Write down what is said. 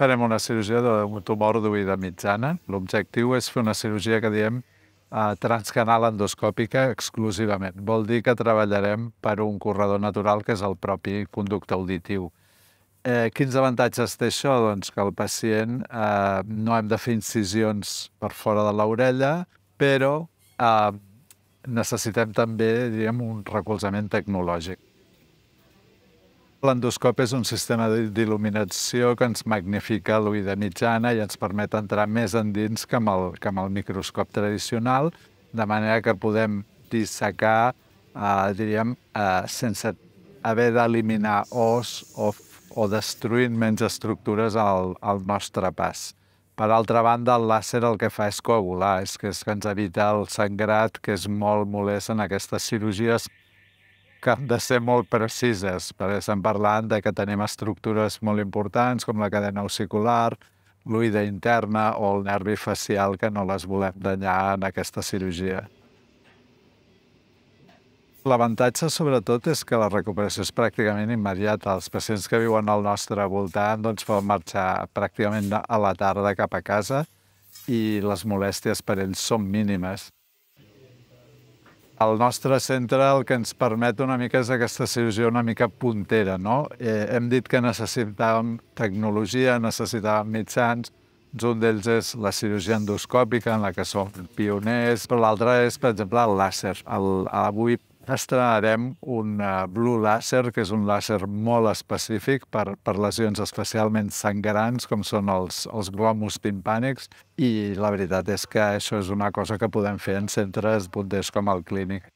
farem una cirurgia d'un tumor d'oïda mitjana. L'objectiu és fer una cirurgia que diem eh, transcanal endoscòpica exclusivament. Vol dir que treballarem per un corredor natural que és el propi conducte auditiu. Eh, quins avantatges té això? Doncs que el pacient eh, no hem de fer incisions per fora de l'orella, però eh, necessitem també un recolzament tecnològic. L'endoscop és un sistema d'il·luminació que ens magnifica de mitjana i ens permet entrar més endins que amb, el, que amb el microscop tradicional, de manera que podem dissecar, eh, diríem, eh, sense haver d'eliminar os o, o destruint menys estructures al, al nostre pas. Per altra banda, el làser el que fa és coagular, és que, és que ens evita el sangrat, que és molt molest en aquestes cirurgies que han de ser molt precises, perquè estem parlant de que tenim estructures molt importants, com la cadena ossicular, l'oïda interna o el nervi facial, que no les volem danyar en aquesta cirurgia. L'avantatge, sobretot, és que la recuperació és pràcticament immediata. Els pacients que viuen al nostre voltant doncs, poden marxar pràcticament a la tarda cap a casa i les molèsties per ells són mínimes el nostre centre el que ens permet una mica és aquesta cirurgia una mica puntera, no? Eh, hem dit que necessitàvem tecnologia, necessitàvem mitjans, un d'ells és la cirurgia endoscòpica, en la que som pioners, però l'altre és, per exemple, el làser. El, avui estrenarem un eh, Blue Laser, que és un làser molt específic per, per lesions especialment sangrants, com són els, els glomus timpànics, i la veritat és que això és una cosa que podem fer en centres punters com el clínic.